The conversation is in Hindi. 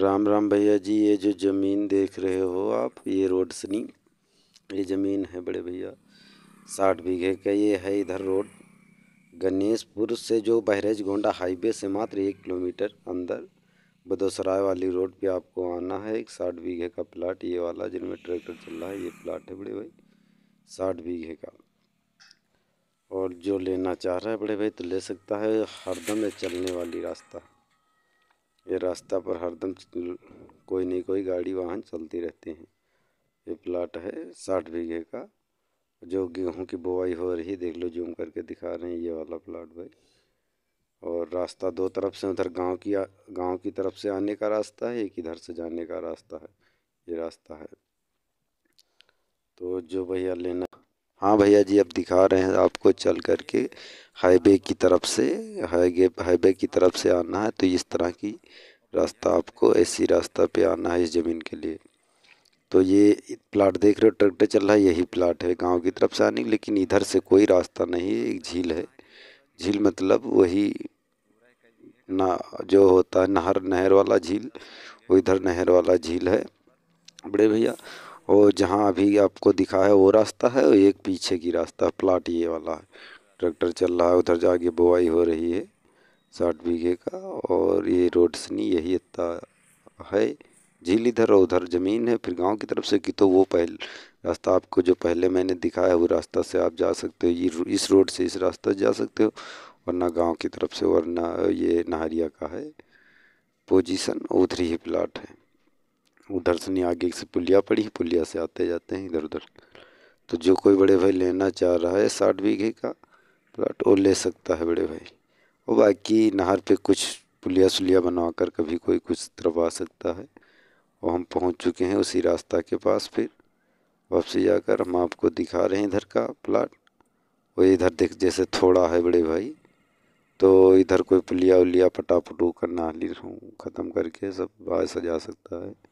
राम राम भैया जी ये जो ज़मीन देख रहे हो आप ये रोड सनी ये ज़मीन है बड़े भैया साठ बीघे का ये है इधर रोड गणेशपुर से जो बहरेज गोंडा हाईवे से मात्र एक किलोमीटर अंदर बदोसराय वाली रोड पे आपको आना है एक साठ बीघे का प्लाट ये वाला जिनमें ट्रैक्टर चल रहा है ये प्लाट है बड़े भाई साठ बीघे का और जो लेना चाह रहा है बड़े भाई तो ले सकता है हरदम में चलने वाली रास्ता ये रास्ता पर हरदम कोई नहीं कोई गाड़ी वाहन चलती रहती हैं ये प्लाट है साठ बीघे का जो गेहूँ की बुआई हो रही देख लो जूम करके दिखा रहे हैं ये वाला प्लाट भाई और रास्ता दो तरफ से उधर गांव की गांव की तरफ से आने का रास्ता है एक इधर से जाने का रास्ता है ये रास्ता है तो जो भैया लेना हाँ भैया जी अब दिखा रहे हैं आपको चल कर के हाईवे की तरफ से हाईवे हाईवे की तरफ से आना है तो इस तरह की रास्ता आपको ऐसी रास्ता पे आना है इस ज़मीन के लिए तो ये प्लाट देख रहे हो ट्रैक्टर चल रहा है यही प्लाट है गांव की तरफ से आने लेकिन इधर से कोई रास्ता नहीं है एक झील है झील मतलब वही ना जो होता है नहर नहर वाला झील वो इधर नहर वाला झील है बड़े भैया और जहाँ अभी आपको दिखा है वो रास्ता है और एक पीछे की रास्ता प्लाट ये वाला है ट्रैक्टर चल रहा है उधर जाके बुआई हो रही है साठ बीघे का और ये रोड नहीं यही इतना है झील इधर और उधर ज़मीन है फिर गांव की तरफ से कि तो वो पहले रास्ता आपको जो पहले मैंने दिखाया वो रास्ता से आप जा सकते हो ये इस रोड से इस रास्ता जा सकते हो वरना गांव की तरफ से वरना ये नहरिया का है पोजीशन उधर ही प्लाट है उधर से नहीं आगे से पुलिया पड़ी पुलिया से आते जाते हैं इधर उधर तो जो कोई बड़े भाई लेना चाह रहा है साठ बीघे का प्लाट वो ले सकता है बड़े भाई और बाकी नहर पे कुछ पुलिया सुलिया बनवा कर कभी कोई कुछ तरफ आ सकता है और हम पहुंच चुके हैं उसी रास्ता के पास फिर वापसी जाकर हम आपको दिखा रहे हैं इधर का प्लाट वो इधर देख जैसे थोड़ा है बड़े भाई तो इधर कोई पुलिया उलिया पटापटू करना ली ख़त्म करके सब आ सजा सकता है